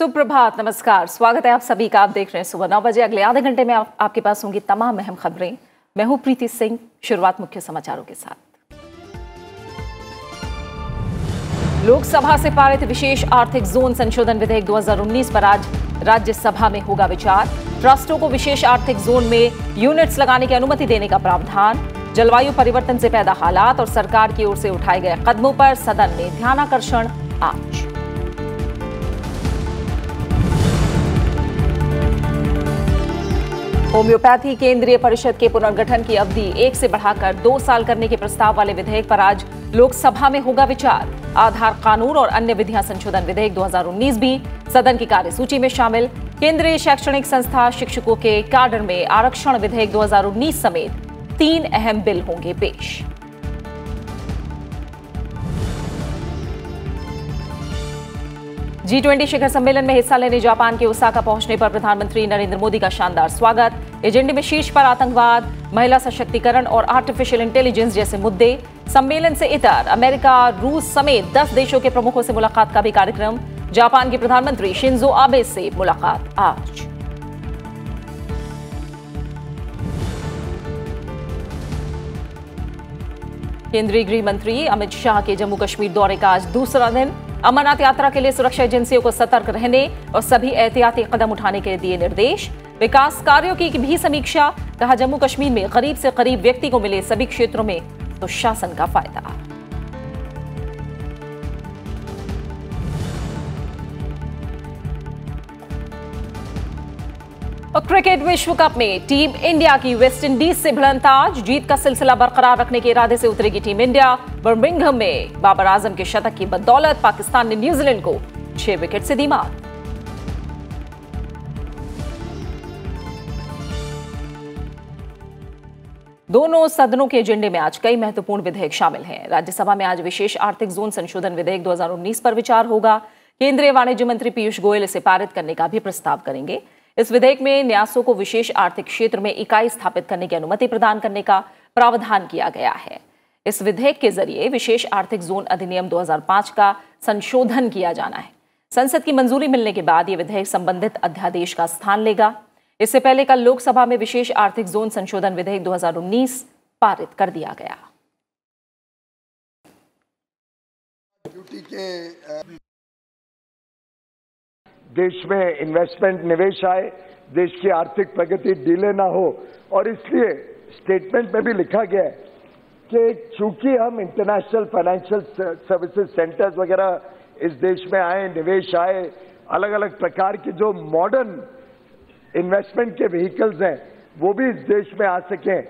सुप्रभात नमस्कार स्वागत है आप सभी का आप देख रहे हैं सुबह नौ बजे अगले आधे घंटे में आप, आपके पास होंगी तमाम अहम खबरें मैं हूं प्रीति सिंह शुरुआत मुख्य समाचारों के साथ लोकसभा से पारित विशेष आर्थिक जोन संशोधन विधेयक 2019 पर आज राज्यसभा में होगा विचार ट्रस्टों को विशेष आर्थिक जोन में यूनिट्स लगाने की अनुमति देने का प्रावधान जलवायु परिवर्तन से पैदा हालात और सरकार की ओर से उठाए गए कदमों पर सदन में ध्यानाकर्षण आज होम्योपैथी केंद्रीय परिषद के पुनर्गठन की अवधि एक से बढ़ाकर दो साल करने के प्रस्ताव वाले विधेयक पर आज लोकसभा में होगा विचार आधार कानून और अन्य विधियां संशोधन विधेयक 2019 भी सदन की कार्यसूची में शामिल केंद्रीय शैक्षणिक संस्था शिक्षकों के कार्डर में आरक्षण विधेयक 2019 समेत तीन अहम बिल होंगे पेश जी ट्वेंटी शिखर सम्मेलन में हिस्सा लेने जापान के ओसाका पहुंचने पर प्रधानमंत्री नरेंद्र मोदी का शानदार स्वागत एजेंडे में शीर्ष पर आतंकवाद महिला सशक्तिकरण और आर्टिफिशियल इंटेलिजेंस जैसे मुद्दे सम्मेलन से इतर अमेरिका रूस समेत दस देशों के प्रमुखों से मुलाकात का भी कार्यक्रम जापान के प्रधानमंत्री शिंजो आबे से मुलाकात आज केंद्रीय गृह मंत्री अमित शाह के जम्मू कश्मीर दौरे का आज दूसरा दिन अमरनाथ यात्रा के लिए सुरक्षा एजेंसियों को सतर्क रहने और सभी एहतियाती कदम उठाने के दिए निर्देश विकास कार्यों की भी समीक्षा कहा जम्मू कश्मीर में गरीब से गरीब व्यक्ति को मिले सभी क्षेत्रों में तो शासन का फायदा और क्रिकेट विश्व कप में टीम इंडिया की वेस्टइंडीज से आज जीत का सिलसिला बरकरार रखने के इरादे से उतरेगी टीम इंडिया बर्मिंगम में बाबर आजम के शतक की बदौलत पाकिस्तान ने न्यूजीलैंड को छह विकेट से दी मात दोनों सदनों के एजेंडे में आज कई महत्वपूर्ण विधेयक शामिल हैं राज्यसभा में आज विशेष आर्थिक जोन संशोधन विधेयक 2019 पर विचार होगा केंद्रीय वाणिज्य मंत्री पीयूष गोयल इसे पारित करने का भी प्रस्ताव करेंगे इस विधेयक में न्यासों को विशेष आर्थिक क्षेत्र में इकाई स्थापित करने की अनुमति प्रदान करने का प्रावधान किया गया है इस विधेयक के जरिए विशेष आर्थिक जोन अधिनियम 2005 का संशोधन किया जाना है संसद की मंजूरी मिलने के बाद यह विधेयक संबंधित अध्यादेश का स्थान लेगा इससे पहले कल लोकसभा में विशेष आर्थिक जोन संशोधन विधेयक 2019 पारित कर दिया गया देश में इन्वेस्टमेंट निवेश आए देश की आर्थिक प्रगति डीले ना हो और इसलिए स्टेटमेंट में भी लिखा गया है कि चूंकि हम इंटरनेशनल फाइनेंशियल सर्विसेज सेंटर्स वगैरह इस देश में आए निवेश आए अलग अलग प्रकार के जो मॉडर्न इन्वेस्टमेंट के व्हीकल्स हैं वो भी इस देश में आ सके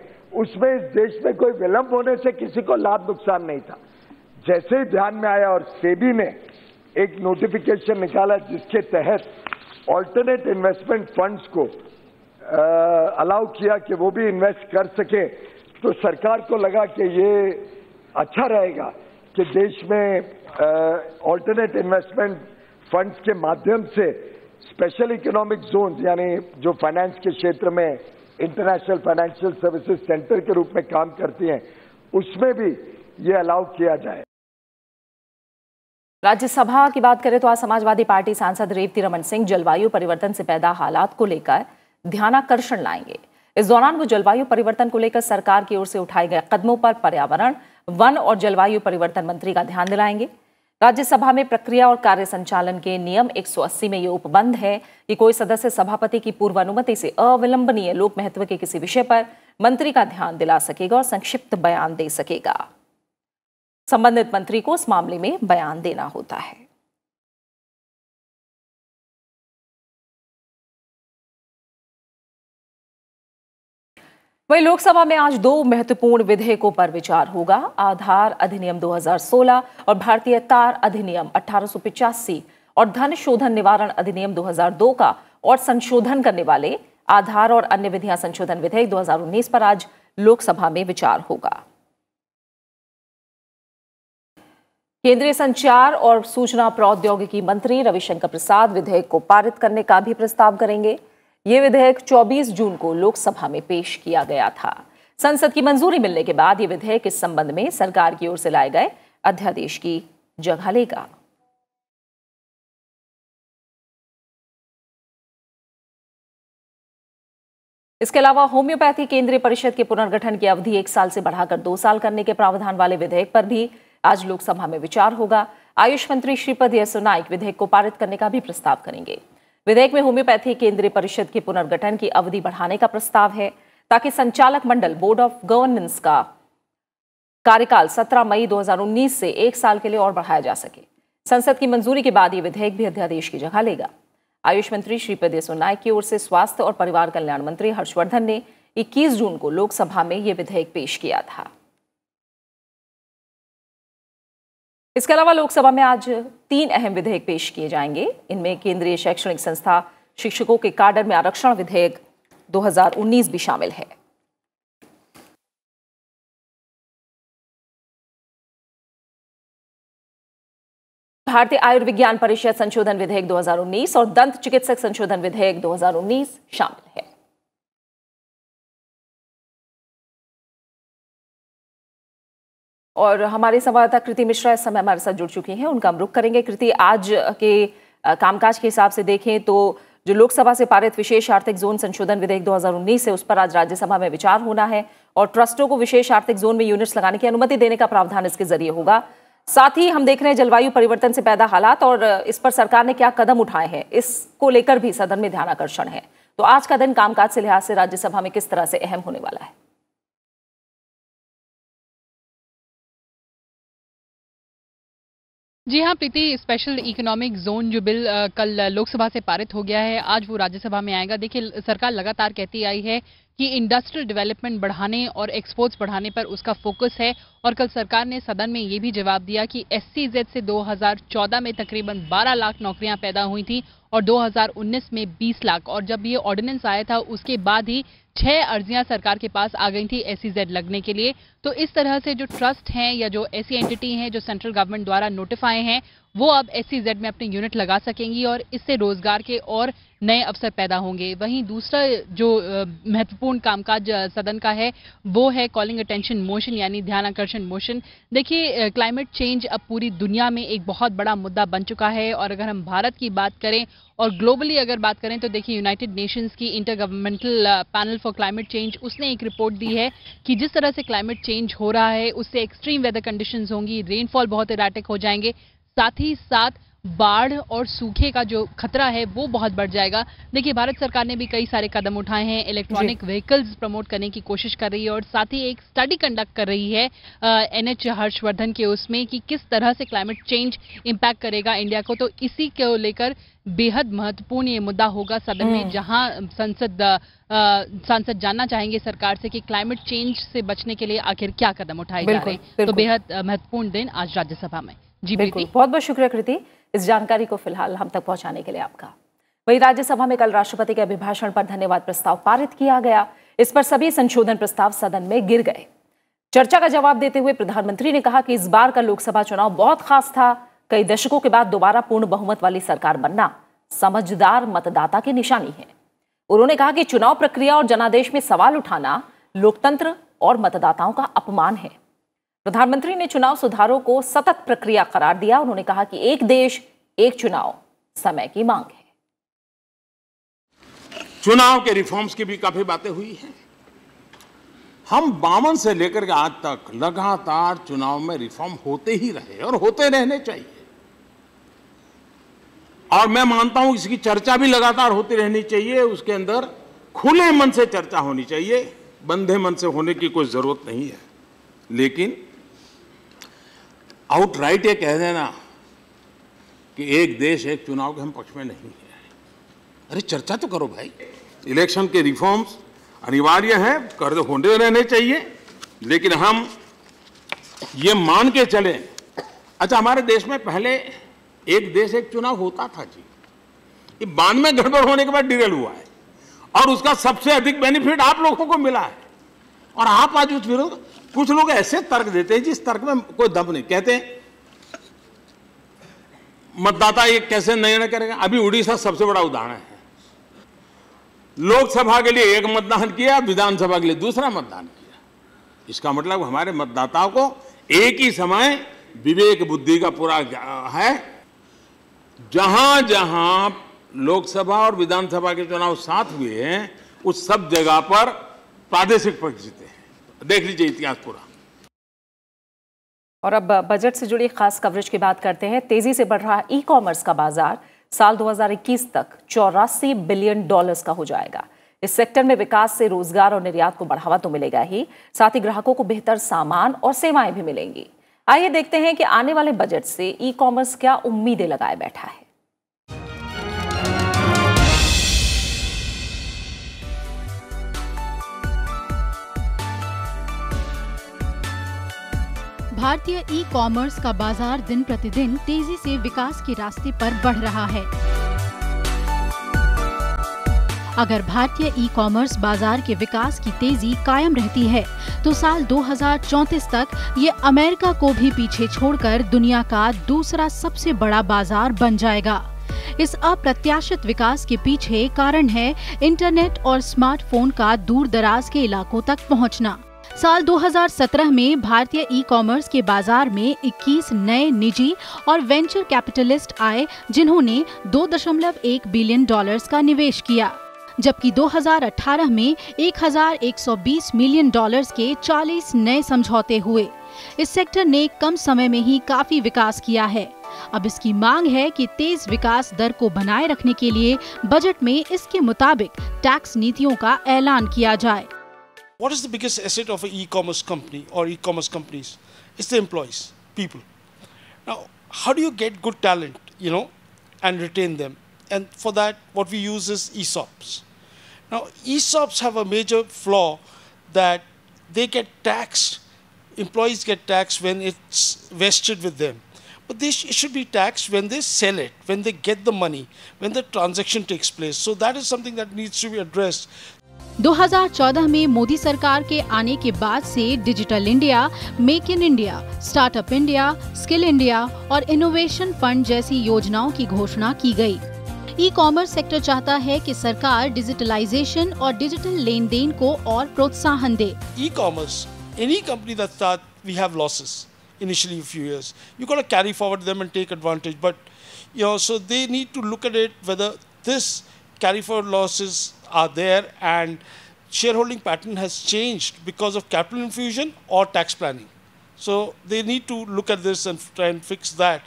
उसमें इस देश में कोई विलंब होने से किसी को लाभ नुकसान नहीं था जैसे ही ध्यान में आया और सेबी ने एक नोटिफिकेशन निकाला जिसके तहत ऑल्टरनेट इन्वेस्टमेंट फंड्स को आ, अलाउ किया कि वो भी इन्वेस्ट कर सके तो सरकार को लगा कि ये अच्छा रहेगा कि देश में ऑल्टरनेट इन्वेस्टमेंट फंड्स के माध्यम से स्पेशल इकोनॉमिक जोन यानी जो फाइनेंस के क्षेत्र में इंटरनेशनल फाइनेंशियल सर्विसेज सेंटर के रूप में काम करती हैं उसमें भी ये अलाउ किया जाए राज्यसभा की बात करें तो आज समाजवादी पार्टी सांसद रेवती रमन सिंह जलवायु परिवर्तन से पैदा हालात को लेकर ध्यानाकर्षण लाएंगे इस दौरान वो जलवायु परिवर्तन को लेकर सरकार की ओर से उठाए गए कदमों पर पर्यावरण वन और जलवायु परिवर्तन मंत्री का ध्यान दिलाएंगे राज्यसभा में प्रक्रिया और कार्य संचालन के नियम 180 में ये उपबंध है कि कोई सदस्य सभापति की पूर्व अनुमति से अविलंबनीय लोक महत्व के किसी विषय पर मंत्री का ध्यान दिला सकेगा और संक्षिप्त बयान दे सकेगा संबंधित मंत्री को इस मामले में बयान देना होता है वहीं लोकसभा में आज दो महत्वपूर्ण विधेयकों पर विचार होगा आधार अधिनियम 2016 और भारतीय तार अधिनियम अठारह और धन शोधन निवारण अधिनियम 2002 का और संशोधन करने वाले आधार और अन्य विधियां संशोधन विधेयक 2019 पर आज लोकसभा में विचार होगा केंद्रीय संचार और सूचना प्रौद्योगिकी मंत्री रविशंकर प्रसाद विधेयक को पारित करने का भी प्रस्ताव करेंगे ये विधेयक 24 जून को लोकसभा में पेश किया गया था संसद की मंजूरी मिलने के बाद ये विधेयक इस संबंध में सरकार की ओर से लाए गए अध्यादेश की जगह लेगा इसके अलावा होम्योपैथी केंद्रीय परिषद के पुनर्गठन की अवधि एक साल से बढ़ाकर दो साल करने के प्रावधान वाले विधेयक पर भी आज लोकसभा में विचार होगा आयुष मंत्री श्रीपद यसो नाइक विधेयक को पारित करने का भी प्रस्ताव करेंगे विधेयक में होम्योपैथी केंद्रीय परिषद के पुनर्गठन की अवधि बढ़ाने का प्रस्ताव है ताकि संचालक मंडल बोर्ड ऑफ गवर्नेंस का कार्यकाल 17 मई 2019 से एक साल के लिए और बढ़ाया जा सके संसद की मंजूरी के बाद ये विधेयक भी अध्यादेश की जगह लेगा आयुष मंत्री श्रीपद यसो नाइक की ओर से स्वास्थ्य और परिवार कल्याण मंत्री हर्षवर्धन ने 21 जून को लोकसभा में यह विधेयक पेश किया था इसके अलावा लोकसभा में आज तीन अहम विधेयक पेश किए जाएंगे इनमें केंद्रीय शैक्षणिक संस्था शिक्षकों के कार्डर में आरक्षण विधेयक 2019 भी शामिल है भारतीय आयुर्विज्ञान परिषद संशोधन विधेयक 2019 और दंत चिकित्सक संशोधन विधेयक 2019 शामिल है और हमारे संवाददाता कृति मिश्रा इस समय हमारे साथ जुड़ चुकी हैं उनका हम रुख करेंगे कृति आज के कामकाज के हिसाब से देखें तो जो लोकसभा से पारित विशेष आर्थिक जोन संशोधन विधेयक 2019 है उस पर आज राज्यसभा में विचार होना है और ट्रस्टों को विशेष आर्थिक जोन में यूनिट्स लगाने की अनुमति देने का प्रावधान इसके जरिए होगा साथ ही हम देख रहे हैं जलवायु परिवर्तन से पैदा हालात और इस पर सरकार ने क्या कदम उठाए हैं इसको लेकर भी सदन में ध्यान आकर्षण है तो आज का दिन कामकाज से लिहाज से राज्यसभा में किस तरह से अहम होने वाला है जी हाँ प्रीति स्पेशल इकोनॉमिक जोन जो बिल आ, कल लोकसभा से पारित हो गया है आज वो राज्यसभा में आएगा देखिए सरकार लगातार कहती आई है कि इंडस्ट्रियल डेवलपमेंट बढ़ाने और एक्सपोर्ट्स बढ़ाने पर उसका फोकस है और कल सरकार ने सदन में ये भी जवाब दिया कि एस से 2014 में तकरीबन 12 लाख नौकरियां पैदा हुई थी और 2019 में 20 लाख और जब ये ऑर्डिनेंस आया था उसके बाद ही छह अर्जियां सरकार के पास आ गई थी एस लगने के लिए तो इस तरह से जो ट्रस्ट हैं या जो ऐसी एंटिटी हैं जो सेंट्रल गवर्नमेंट द्वारा नोटिफाई हैं वो अब एस में अपने यूनिट लगा सकेंगी और इससे रोजगार के और नए अवसर पैदा होंगे वहीं दूसरा जो महत्वपूर्ण कामकाज सदन का है वो है कॉलिंग अटेंशन मोशन यानी ध्यान आकर्षण मोशन देखिए क्लाइमेट चेंज अब पूरी दुनिया में एक बहुत बड़ा मुद्दा बन चुका है और अगर हम भारत की बात करें और ग्लोबली अगर बात करें तो देखिए यूनाइटेड नेशंस की intergovernmental panel for climate change उसने एक रिपोर्ट दी है कि जिस तरह से क्लाइमेट चेंज हो रहा है उससे एक्सट्रीम वेदर कंडीशंस होंगी रेनफॉल बहुत इराटिक हो जाएंगे साथ ही साथ बाढ़ और सूखे का जो खतरा है वो बहुत बढ़ जाएगा देखिए भारत सरकार ने भी कई सारे कदम उठाए हैं इलेक्ट्रॉनिक व्हीकल्स प्रमोट करने की कोशिश कर रही है और साथ ही एक स्टडी कंडक्ट कर रही है एनएच हर्षवर्धन के उसमें कि किस तरह से क्लाइमेट चेंज इम्पैक्ट करेगा इंडिया को तो इसी को लेकर बेहद महत्वपूर्ण ये मुद्दा होगा सदन में हम्म। जहां संसद सांसद जानना चाहेंगे सरकार से कि क्लाइमेट चेंज से बचने के लिए आखिर क्या कदम उठाए जा रहे हैं तो बेहद महत्वपूर्ण दिन आज राज्यसभा में जी बिल्कुल बहुत बहुत शुक्रिया कृति इस जानकारी को फिलहाल हम तक पहुंचाने के लिए आपका वही राज्यसभा में कल राष्ट्रपति के अभिभाषण पर धन्यवाद प्रस्ताव पारित किया गया इस पर सभी संशोधन प्रस्ताव सदन में गिर गए चर्चा का जवाब देते हुए प्रधानमंत्री ने कहा कि इस बार का लोकसभा चुनाव बहुत खास था कई दशकों के बाद दोबारा पूर्ण बहुमत वाली सरकार बनना समझदार मतदाता की निशानी है उन्होंने कहा कि चुनाव प्रक्रिया और जनादेश में सवाल उठाना लोकतंत्र और मतदाताओं का अपमान है प्रधानमंत्री ने चुनाव सुधारों को सतत प्रक्रिया करार दिया उन्होंने कहा कि एक देश एक चुनाव समय की मांग है चुनाव के रिफॉर्म्स की भी काफी बातें हुई हैं हम बावन से लेकर के आज तक लगातार चुनाव में रिफॉर्म होते ही रहे और होते रहने चाहिए और मैं मानता हूं इसकी चर्चा भी लगातार होती रहनी चाहिए उसके अंदर खुले मन से चर्चा होनी चाहिए बंधे मन से होने की कोई जरूरत नहीं है लेकिन आउटराइट ये कह देना कि एक देश एक चुनाव के हम पक्ष में नहीं है अरे चर्चा तो करो भाई इलेक्शन के रिफॉर्म्स अनिवार्य है कर्ज होने रहने चाहिए लेकिन हम ये मान के चले अच्छा हमारे देश में पहले एक देश एक चुनाव होता था जी ये बानवे गड़बड़ होने के बाद डिरेल हुआ है और उसका सबसे अधिक बेनिफिट आप लोगों को मिला है और आप आज उस विरोध कुछ लोग ऐसे तर्क देते हैं जिस तर्क में कोई दम नहीं कहते हैं मतदाता ये कैसे निर्णय करेगा अभी उड़ीसा सबसे बड़ा उदाहरण है लोकसभा के लिए एक मतदान किया विधानसभा के लिए दूसरा मतदान किया इसका मतलब हमारे मतदाताओं को एक ही समय विवेक बुद्धि का पूरा है जहां जहां लोकसभा और विधानसभा के चुनाव साथ हुए हैं उस सब जगह पर प्रादेशिक परिस्थिति देख लीजिए इतिहास पूरा और अब बजट से जुड़ी खास कवरेज की बात करते हैं तेजी से बढ़ रहा ई कॉमर्स का बाजार साल 2021 तक चौरासी बिलियन डॉलर्स का हो जाएगा इस सेक्टर में विकास से रोजगार और निर्यात को बढ़ावा तो मिलेगा ही साथ ही ग्राहकों को बेहतर सामान और सेवाएं भी मिलेंगी आइए देखते हैं कि आने वाले बजट से ई कॉमर्स क्या उम्मीदें लगाए बैठा है भारतीय ई कॉमर्स का बाजार दिन प्रतिदिन तेजी से विकास के रास्ते पर बढ़ रहा है अगर भारतीय ई कॉमर्स बाजार के विकास की तेजी कायम रहती है तो साल 2034 तक ये अमेरिका को भी पीछे छोड़कर दुनिया का दूसरा सबसे बड़ा बाजार बन जाएगा इस अप्रत्याशित विकास के पीछे कारण है इंटरनेट और स्मार्टफोन का दूर दराज के इलाकों तक पहुंचना। साल 2017 में भारतीय ई कॉमर्स के बाजार में 21 नए निजी और वेंचर कैपिटलिस्ट आए जिन्होंने 2.1 बिलियन डॉलर्स का निवेश किया जबकि 2018 में 1,120 मिलियन डॉलर्स के 40 नए समझौते हुए इस सेक्टर ने कम समय में ही काफी विकास किया है अब इसकी मांग है कि तेज विकास दर को बनाए रखने के लिए बजट में इसके मुताबिक टैक्स नीतियों का ऐलान किया जाए What is the biggest asset of an e-commerce company or e-commerce companies? It's the employees, people. Now, how do you get good talent, you know, and retain them? And for that, what we use is ESOPs. Now, ESOPs have a major flaw that they get taxed, employees get taxed when it's vested with them. But they sh should be taxed when they sell it, when they get the money, when the transaction takes place. So that is something that needs to be addressed 2014 में मोदी सरकार के आने के बाद से digital India make in India startup India skill India और innovation fund जैसी योजनाओं की घोषणा की गई। ई कॉमर्स सेक्टर चाहता है कि सरकार डिजिटलाइजेशन और डिजिटल लेन देन को और प्रोत्साहन दे e commerce any company we have losses initially few years you got carry forward them and take advantage but you also they need to look at it whether this carry forward losses are there and shareholding pattern has changed because of capital infusion or tax planning. So they need to look at this and try and fix that.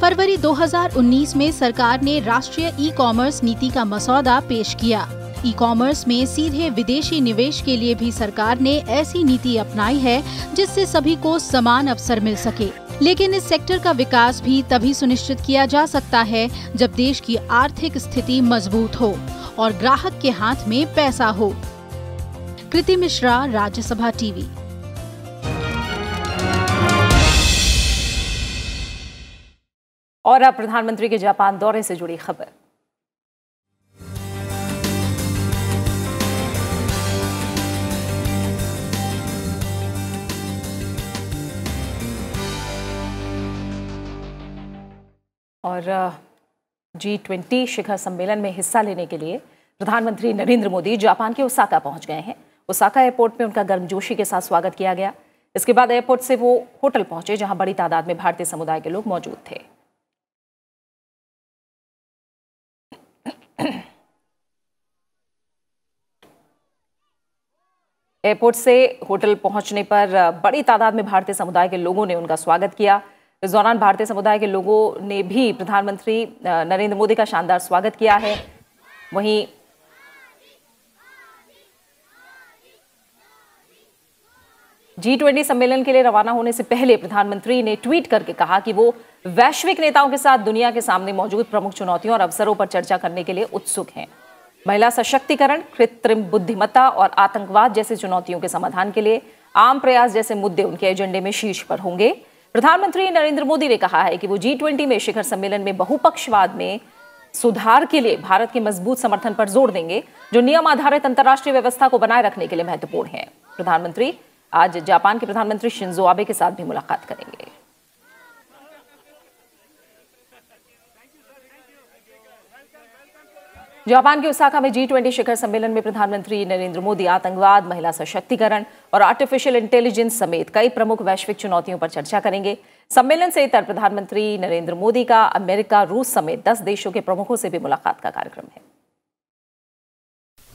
फरवरी 2019 में सरकार ने राष्ट्रीय e commerce नीति का मसौदा पेश किया ई कॉमर्स में सीधे विदेशी निवेश के लिए भी सरकार ने ऐसी नीति अपनाई है जिससे सभी को समान अवसर मिल सके लेकिन इस सेक्टर का विकास भी तभी सुनिश्चित किया जा सकता है जब देश की आर्थिक स्थिति मजबूत हो और ग्राहक के हाथ में पैसा हो कृति मिश्रा राज्यसभा टीवी और अब प्रधानमंत्री के जापान दौरे से जुड़ी खबर और जी ट्वेंटी शिखर सम्मेलन में हिस्सा लेने के लिए प्रधानमंत्री नरेंद्र मोदी जापान के ओसाका पहुंच गए हैं ओसाका एयरपोर्ट में उनका गर्मजोशी के साथ स्वागत किया गया इसके बाद एयरपोर्ट से वो होटल पहुंचे जहां बड़ी तादाद में भारतीय समुदाय के लोग मौजूद थे एयरपोर्ट से होटल पहुंचने पर बड़ी तादाद में भारतीय समुदाय के लोगों ने उनका स्वागत किया इस दौरान भारतीय समुदाय के लोगों ने भी प्रधानमंत्री नरेंद्र मोदी का शानदार स्वागत किया है वहीं जी ट्वेंटी सम्मेलन के लिए रवाना होने से पहले प्रधानमंत्री ने ट्वीट करके कहा कि वो वैश्विक नेताओं के साथ दुनिया के सामने मौजूद प्रमुख चुनौतियों और अवसरों पर चर्चा करने के लिए उत्सुक हैं महिला सशक्तिकरण कृत्रिम बुद्धिमत्ता और आतंकवाद जैसी चुनौतियों के समाधान के लिए आम प्रयास जैसे मुद्दे उनके एजेंडे में शीर्ष पर होंगे प्रधानमंत्री नरेंद्र मोदी ने कहा है कि वो जी ट्वेंटी में शिखर सम्मेलन में बहुपक्षवाद में सुधार के लिए भारत के मजबूत समर्थन पर जोर देंगे जो नियम आधारित अंतर्राष्ट्रीय व्यवस्था को बनाए रखने के लिए महत्वपूर्ण है प्रधानमंत्री आज जापान के प्रधानमंत्री शिंजो आबे के साथ भी मुलाकात करेंगे जापान के ओसाका में जी ट्वेंटी शिखर सम्मेलन में प्रधानमंत्री नरेंद्र मोदी आतंकवाद महिला सशक्तिकरण और आर्टिफिशियल इंटेलिजेंस समेत कई प्रमुख वैश्विक चुनौतियों पर चर्चा करेंगे सम्मेलन से इतर प्रधानमंत्री नरेंद्र मोदी का अमेरिका रूस समेत दस देशों के प्रमुखों से भी मुलाकात का कार्यक्रम है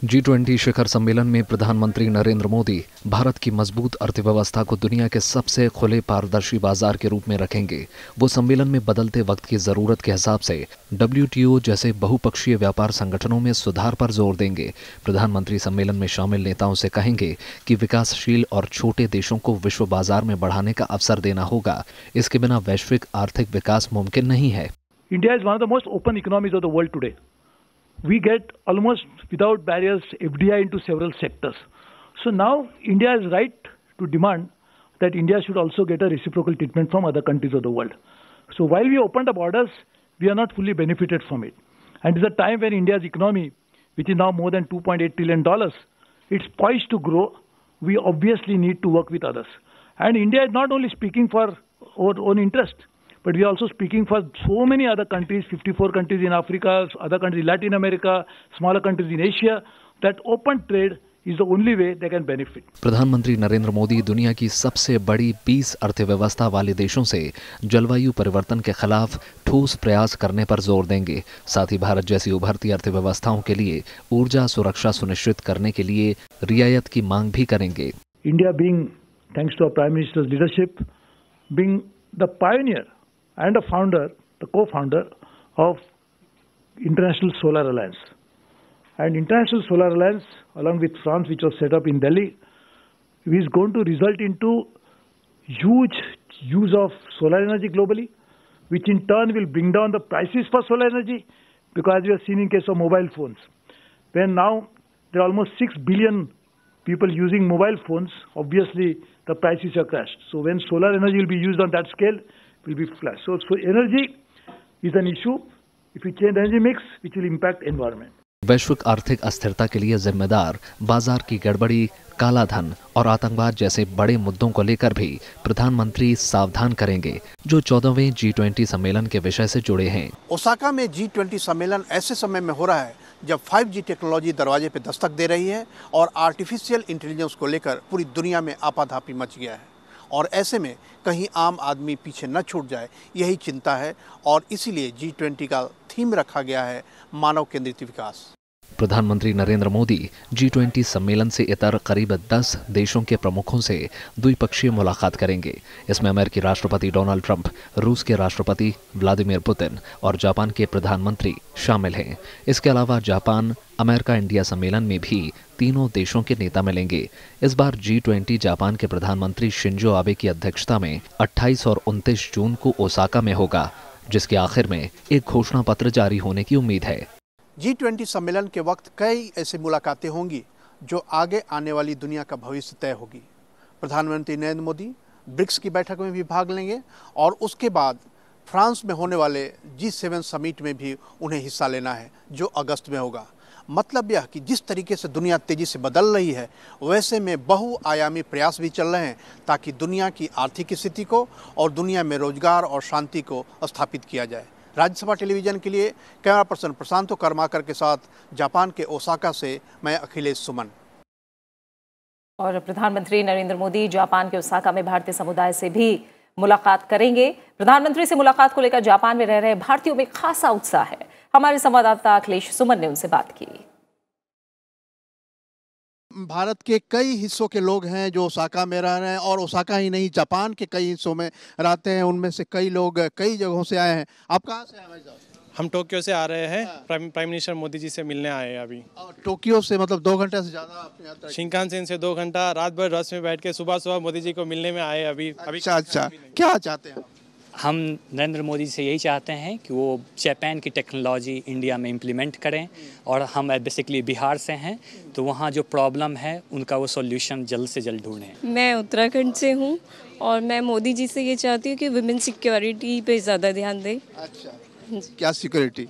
जी ट्वेंटी शिखर सम्मेलन में प्रधानमंत्री नरेंद्र मोदी भारत की मजबूत अर्थव्यवस्था को दुनिया के सबसे खुले पारदर्शी बाजार के रूप में रखेंगे वो सम्मेलन में बदलते वक्त की जरूरत के हिसाब से डब्ल्यू जैसे बहुपक्षीय व्यापार संगठनों में सुधार पर जोर देंगे प्रधानमंत्री सम्मेलन में शामिल नेताओं से कहेंगे कि विकासशील और छोटे देशों को विश्व बाजार में बढ़ाने का अवसर देना होगा इसके बिना वैश्विक आर्थिक विकास मुमकिन नहीं है India is one of the most open economies of the world today we get almost without barriers FDI into several sectors. So now India is right to demand that India should also get a reciprocal treatment from other countries of the world. So while we opened the borders, we are not fully benefited from it. And it's a time when India's economy, which is now more than $2.8 trillion, it's poised to grow. We obviously need to work with others. And India is not only speaking for our own interest, but we are also speaking for so many other countries, 54 countries in Africa, other countries in Latin America, smaller countries in Asia, that open trade is the only way they can benefit. प्रधानमंत्री नरेंद्र मोदी दुनिया की सबसे बड़ी 20 अर्थव्यवस्था वाले देशों से जलवायु परिवर्तन के खिलाफ ठोस प्रयास करने पर जोर देंगे साथ ही भारत जैसी उभरती अर्थव्यवस्थाओं के लिए ऊर्जा सुरक्षा सुनिश्चित करने के लिए रियायत की मांग भी करेंगे India being thanks to prime minister's leadership being the and a founder, the co-founder of International Solar Alliance. And International Solar Alliance, along with France, which was set up in Delhi, is going to result into huge use of solar energy globally, which in turn will bring down the prices for solar energy, because we have seen in case of mobile phones, where now there are almost 6 billion people using mobile phones, obviously the prices have crashed. So when solar energy will be used on that scale, will be flushed. So, so energy is an issue. If we change energy mix, which will impact environment. वैश्विक आर्थिक अस्थिरता के लिए जिम्मेदार बाजार की गड़बड़ी काला धन और आतंकवाद जैसे बड़े मुद्दों को लेकर भी प्रधानमंत्री सावधान करेंगे जो चौदहवें जी ट्वेंटी सम्मेलन के विषय से जुड़े हैं ओसाका में जी ट्वेंटी सम्मेलन ऐसे समय में हो रहा है जब 5G टेक्नोलॉजी दरवाजे पर दस्तक दे रही है और आर्टिफिशियल इंटेलिजेंस को लेकर पूरी दुनिया में आपाधापी मच गया है और ऐसे में कहीं आम आदमी पीछे न छूट जाए यही चिंता है और इसीलिए जी ट्वेंटी का थीम रखा गया है मानव केंद्रित विकास प्रधानमंत्री नरेंद्र मोदी जी ट्वेंटी सम्मेलन से इतर करीब 10 देशों के प्रमुखों से द्विपक्षीय मुलाकात करेंगे इसमें अमेरिकी राष्ट्रपति डोनाल्ड ट्रंप रूस के राष्ट्रपति व्लादिमीर पुतिन और जापान के प्रधानमंत्री शामिल हैं इसके अलावा जापान अमेरिका इंडिया सम्मेलन में भी तीनों देशों के नेता मिलेंगे इस बार जी ट्वेंटी जापान के प्रधानमंत्री शिंजो आबे की अध्यक्षता में 28 और 29 जून को ओसाका में होगा जिसके आखिर में एक घोषणा पत्र जारी होने की उम्मीद है जी ट्वेंटी सम्मेलन के वक्त कई ऐसी मुलाकातें होंगी जो आगे आने वाली दुनिया का भविष्य तय होगी प्रधानमंत्री नरेंद्र मोदी ब्रिक्स की बैठक में भी भाग लेंगे और उसके बाद फ्रांस में होने वाले जी सेवन समिट में भी उन्हें हिस्सा लेना है जो अगस्त में होगा मतलब यह कि जिस तरीके से दुनिया तेज़ी से बदल रही है वैसे में बहुआयामी प्रयास भी चल रहे हैं ताकि दुनिया की आर्थिक स्थिति को और दुनिया में रोजगार और शांति को स्थापित किया जाए राज्यसभा टेलीविजन के लिए कैमरा पर्सन प्रशांत कर्माकर के साथ जापान के ओसाका से मैं अखिलेश सुमन और प्रधानमंत्री नरेंद्र मोदी जापान के ओसाका में भारतीय समुदाय से भी मुलाकात करेंगे प्रधानमंत्री से मुलाकात को लेकर जापान में रह रहे भारतीयों में खासा उत्साह है हमारे संवाददाता अखिलेश सुमन ने उनसे बात की भारत के कई हिस्सों के लोग हैं जो ओसाका में रह रहे हैं और ओसाका ही नहीं जापान के कई हिस्सों में रहते हैं उनमें से कई लोग कई जगहों से आए हैं आप कहाँ से आए हम टोक्यो से आ रहे हैं हाँ। Prime prime minister Modi ji से मिलने आए हैं अभी टोक्यो से मतलब दो घंटा से ज़्यादा शिंकानसेन से दो घंटा रात भर रस में बैठ के सुबह सुबह मोदी जी को मिलने में आए अभी अभी अच्छा, अच्छा। क्या चाहते हैं हम नरेंद्र मोदी से यही चाहते हैं कि वो जापान की टेक्नोलॉजी इंडिया में इम्प्लीमेंट करें और हम बेसिकली बिहार से हैं तो वहाँ जो प्रॉब्लम है उनका वो सॉल्यूशन जल्द से जल्द ढूंढें मैं उत्तराखंड से हूँ और मैं मोदी जी से ये चाहती हूँ कि वुमेन सिक्योरिटी पे ज़्यादा ध्यान दें अच्छा क्या सिक्योरिटी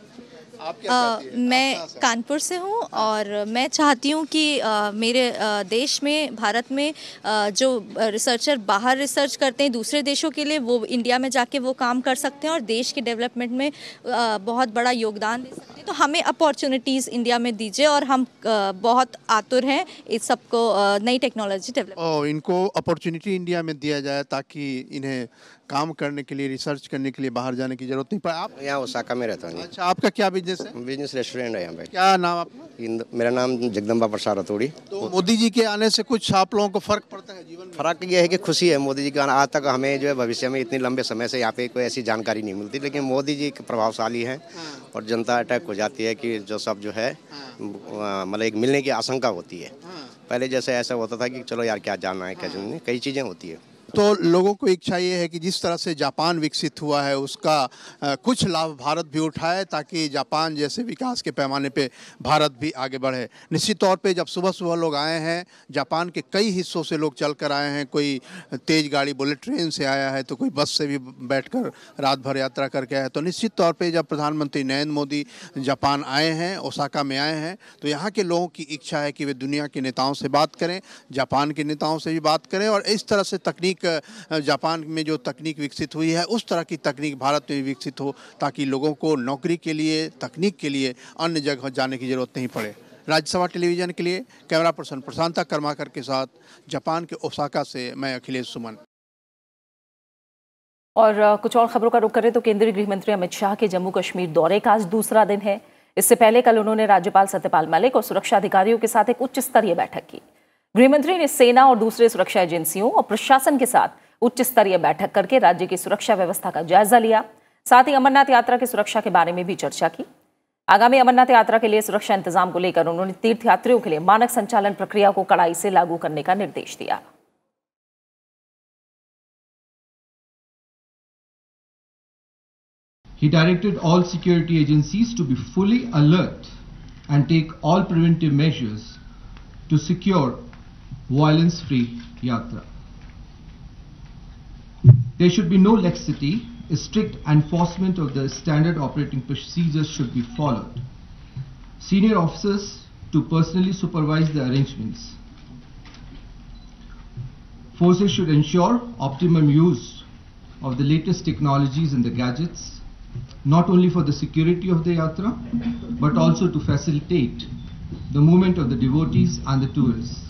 आ, मैं कानपुर से हूँ हाँ। और मैं चाहती हूँ कि आ, मेरे आ, देश में भारत में आ, जो रिसर्चर बाहर रिसर्च करते हैं दूसरे देशों के लिए वो इंडिया में जाके वो काम कर सकते हैं और देश के डेवलपमेंट में आ, बहुत बड़ा योगदान दे सकते हैं तो हमें अपॉर्चुनिटीज़ इंडिया में दीजिए और हम आ, बहुत आतुर हैं इस सबको नई टेक्नोलॉजी डेवलप इनको अपॉर्चुनिटी इंडिया में दिया जाए ताकि इन्हें काम करने के लिए रिसर्च करने के लिए बाहर जाने की जरूरत नहीं पड़ा आप यहाँ ओसाका में रहता हूँ अच्छा आपका क्या बिजनेस है बिजनेस रेस्टोरेंट है यहाँ पे क्या नाम आपका मेरा नाम जगदम्बा प्रसाद रतोड़ी तो मोदी जी के आने से कुछ आप लोगों को फर्क पड़ता है जीवन फर्क ये है कि खुशी है मोदी जी का आज तक हमें जो है भविष्य में इतने लंबे समय से यहाँ पे कोई ऐसी जानकारी नहीं मिलती लेकिन मोदी जी प्रभावशाली है हाँ। और जनता अटैक हो जाती है कि जो सब जो है हाँ। मतलब एक मिलने की आशंका होती है हाँ। पहले जैसे ऐसा होता था कि चलो यार क्या जाना है क्या नहीं कई चीज़ें होती है तो लोगों को इच्छा ये है कि जिस तरह से जापान विकसित हुआ है उसका कुछ लाभ भारत भी उठाए ताकि जापान जैसे विकास के पैमाने पे भारत भी आगे बढ़े निश्चित तौर पे जब सुबह सुबह लोग आए हैं जापान के कई हिस्सों से लोग चल कर आए हैं कोई तेज़ गाड़ी बुलेट ट्रेन से आया है तो कोई बस से भी बैठ रात भर यात्रा करके आया है तो निश्चित तौर पर जब प्रधानमंत्री नरेंद्र मोदी जापान आए हैं ओसाका में आए हैं तो यहाँ के लोगों की इच्छा है कि वे दुनिया के नेताओं से बात करें जापान के नेताओं से भी बात करें और इस तरह से तकनीक तकनीक जापान में जो तकनीक विकसित हुई है उस तरह की तकनीक भारत में विकसित हो ताकि लोगों को नौकरी के लिए तकनीक के लिए अन्य जगह जाने की ज़रूरत नहीं पड़े राज्यसभा टेलीविजन के लिए कैमरा पर्सन प्रशांता कर्माकर के साथ जापान के ओसाका से मैं अखिलेश सुमन और कुछ और खबरों का रुख करें तो केंद्रीय गृह मंत्री अमित शाह के जम्मू कश्मीर दौरे का आज दूसरा दिन है इससे पहले कल उन्होंने राज्यपाल सत्यपाल मलिक और सुरक्षा अधिकारियों के साथ एक उच्च स्तरीय बैठक की गृहमंत्री ने सेना और दूसरे सुरक्षा एजेंसियों और प्रशासन के साथ उच्च स्तरीय बैठक करके राज्य की सुरक्षा व्यवस्था का जायजा लिया साथ ही अमरनाथ यात्रा की सुरक्षा के बारे में भी चर्चा की आगामी अमरनाथ यात्रा के लिए सुरक्षा इंतजाम को लेकर उन्होंने तीर्थयात्रियों के लिए मानक संचालन प्रक्रिया को कड़ाई से लागू करने का निर्देश दिया He directed all security agencies to be fully alert and take all preventive measures to secure violence free yatra. There should be no laxity. A strict enforcement of the standard operating procedures should be followed. Senior officers to personally supervise the arrangements. Forces should ensure optimum use of the latest technologies and the gadgets, not only for the security of the yatra, but also to facilitate the movement of the devotees and the tourists.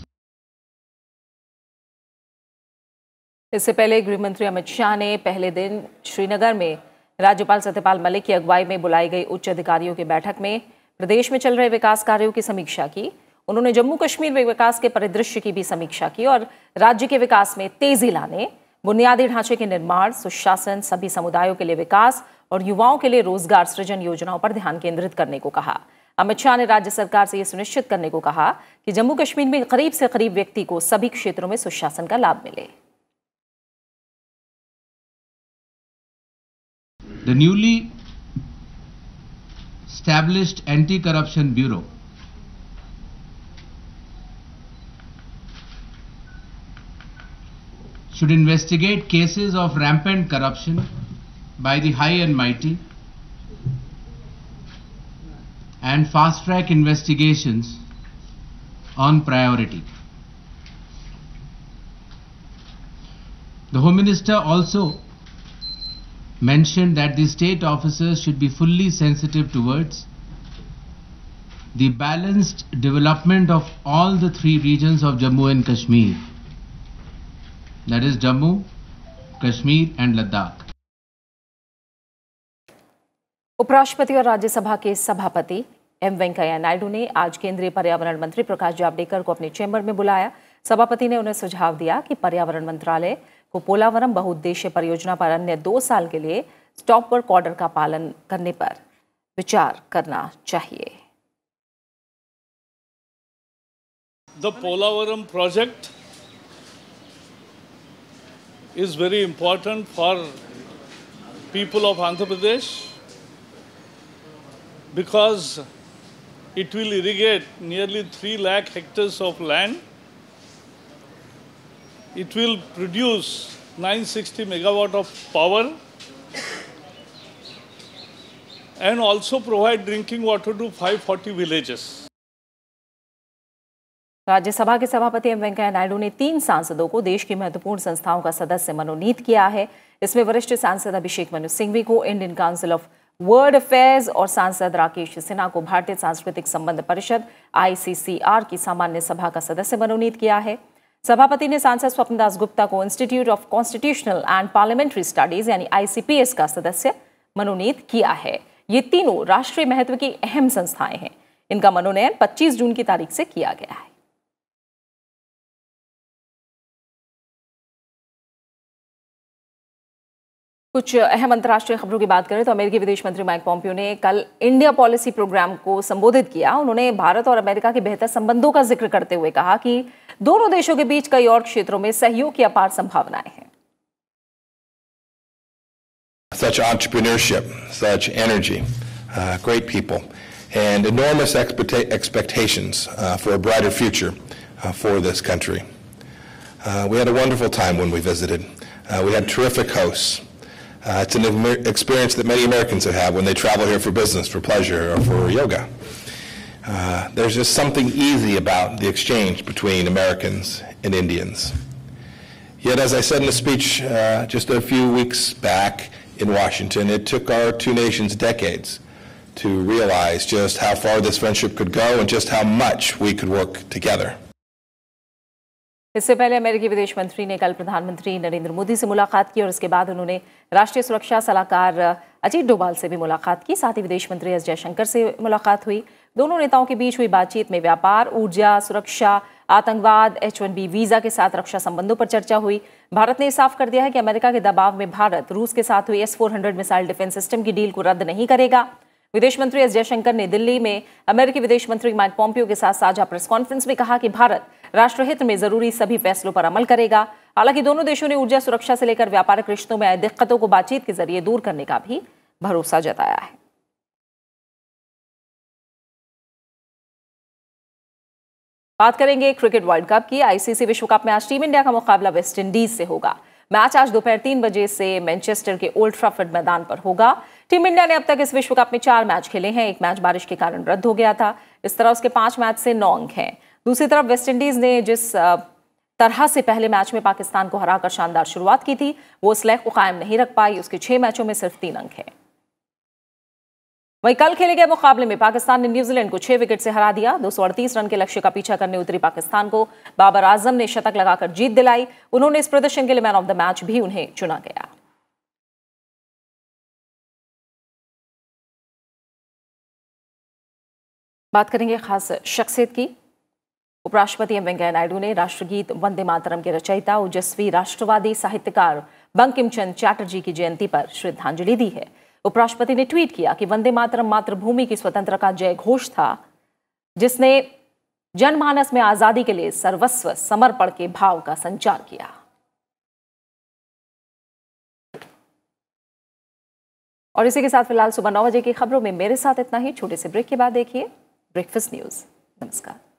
इससे पहले गृहमंत्री अमित शाह ने पहले दिन श्रीनगर में राज्यपाल सत्यपाल मलिक की अगुवाई में बुलाई गई उच्च अधिकारियों की बैठक में प्रदेश में चल रहे विकास कार्यों की समीक्षा की उन्होंने जम्मू कश्मीर में विकास के परिदृश्य की भी समीक्षा की और राज्य के विकास में तेजी लाने बुनियादी ढांचे के निर्माण सुशासन सभी समुदायों के लिए विकास और युवाओं के लिए रोजगार सृजन योजनाओं पर ध्यान केंद्रित करने को कहा अमित शाह ने राज्य सरकार से यह सुनिश्चित करने को कहा कि जम्मू कश्मीर में करीब से करीब व्यक्ति को सभी क्षेत्रों में सुशासन का लाभ मिले The newly established Anti-Corruption Bureau should investigate cases of rampant corruption by the high and mighty and fast-track investigations on priority. The Home Minister also mentioned that the state officers should be fully sensitive towards the balanced development of all the three regions of Jammu and Kashmir that is Jammu, Kashmir and Ladakh. उपराष्ट्रपति और राज्यसभा के सभापति M Venkaiah Naidu ने आज केंद्रीय पर्यावरण मंत्री प्रकाश जावड़ेकर को अपने चैम्बर में बुलाया सभापति ने उन्हें सुझाव दिया कि पर्यावरण मंत्रालय को पोलावरम बहुउद्देश्यीय परियोजना पर अन्य दो साल के लिए स्टॉप वर्क ऑर्डर का पालन करने पर विचार करना चाहिए the Polavaram project is very important for people of Andhra Pradesh because it will irrigate nearly three lakh hectares of land it will produce 960 megawatt of power and also provide drinking water to 540 villages. Rajya Sabha के सभापति M Venkaiah Naidu ने तीन सांसदों को देश की महत्वपूर्ण संस्थाओं का सदस्य मनोनीत किया है इसमें वरिष्ठ सांसद अभिषेक मनु सिंघवी को Indian Council of World Affairs और सांसद राकेश सिन्हा को भारतीय सांस्कृतिक संबंध परिषद आईसीसीआर की सामान्य सभा का सदस्य मनोनीत किया है सभापति ने सांसद स्वप्नदास गुप्ता को Institute of Constitutional and Parliamentary Studies यानी आईसीपीएस का सदस्य मनोनीत किया है ये तीनों राष्ट्रीय महत्व की अहम संस्थाएं हैं इनका मनोनयन 25 जून की तारीख से किया गया है कुछ अहम अंतर्राष्ट्रीय खबरों की बात करें तो अमेरिकी विदेश मंत्री माइक पॉम्पियो ने कल इंडिया पॉलिसी प्रोग्राम को संबोधित किया उन्होंने भारत और अमेरिका के बेहतर संबंधों का जिक्र करते हुए कहा कि दोनों देशों के बीच कई और क्षेत्रों में सहयोग की अपार संभावनाएं हैं Such entrepreneurship, such energy, uh, great people, and enormous expectations uh, for a brighter future uh, for this country. Uh, we had a wonderful time when we visited. Uh, we had terrific hosts. Uh, it's an experience that many Americans have had when they travel here for business, for pleasure, or for yoga. Uh, there's just something easy about the exchange between Americans and Indians. Yet, as I said in a speech uh, just a few weeks back in Washington, it took our two nations decades to realize just how far this friendship could go and just how much we could work together. इससे पहले अमेरिकी विदेश मंत्री ने कल प्रधानमंत्री नरेंद्र मोदी से मुलाकात की और इसके बाद उन्होंने राष्ट्रीय सुरक्षा सलाहकार अजीत डोभाल से भी मुलाकात की साथ ही विदेश मंत्री एस जयशंकर से मुलाकात हुई दोनों नेताओं के बीच हुई बातचीत में व्यापार ऊर्जा सुरक्षा आतंकवाद एच वन बी वीजा के साथ रक्षा संबंधों पर चर्चा हुई भारत ने साफ कर दिया है कि अमेरिका के दबाव में भारत रूस के साथ हुई S four hundred missile defence system की डील को रद्द नहीं करेगा विदेश मंत्री एस जयशंकर ने दिल्ली में अमेरिकी विदेश मंत्री माइक पॉम्पियो के साथ साझा प्रेस कॉन्फ्रेंस में कहा कि भारत राष्ट्रहित में जरूरी सभी फैसलों पर अमल करेगा हालांकि दोनों देशों ने ऊर्जा सुरक्षा से लेकर व्यापारिक रिश्तों में आए दिक्कतों को बातचीत के जरिए दूर करने का भी भरोसा जताया है बात करेंगे क्रिकेट वर्ल्ड कप की आईसीसी विश्व कप में आज टीम इंडिया का मुकाबला वेस्ट इंडीज से होगा मैच आज दोपहर तीन बजे से मैनचेस्टर के ओल्ड ट्राफर्ड मैदान पर होगा टीम इंडिया ने अब तक इस विश्व कप में चार मैच खेले हैं एक मैच बारिश के कारण रद्द हो गया था इस तरह उसके पांच मैच से नौ अंक हैं दूसरी तरफ वेस्टइंडीज ने जिस तरह से पहले मैच में पाकिस्तान को हराकर शानदार शुरुआत की थी वो इस लैक को कायम नहीं रख पाई उसके छह मैचों में सिर्फ तीन अंक हैं वहीं कल खेले गए मुकाबले में पाकिस्तान ने न्यूजीलैंड को छह विकेट से हरा दिया दो रन के लक्ष्य का पीछा करने उतरी पाकिस्तान को बाबर आजम ने शतक लगाकर जीत दिलाई उन्होंने इस प्रदर्शन के लिए मैन ऑफ द मैच भी उन्हें चुना गया बात करेंगे खास शख्सियत की उपराष्ट्रपति एम वेंकैया नायडू ने राष्ट्रगीत वंदे मातरम के रचयिता ओजस्वी राष्ट्रवादी साहित्यकार बंकिम चंद चैटर्जी की जयंती पर श्रद्धांजलि दी है उपराष्ट्रपति ने ट्वीट किया कि वंदे मातरम मातृभूमि की स्वतंत्रता का जय घोष था जिसने जनमानस में आजादी के लिए सर्वस्व समर्पण के भाव का संचार किया और इसी के साथ फिलहाल सुबह नौ बजे की खबरों में मेरे साथ इतना ही छोटे से ब्रेक के बाद देखिए ब्रेकफास्ट न्यूज़ नमस्कार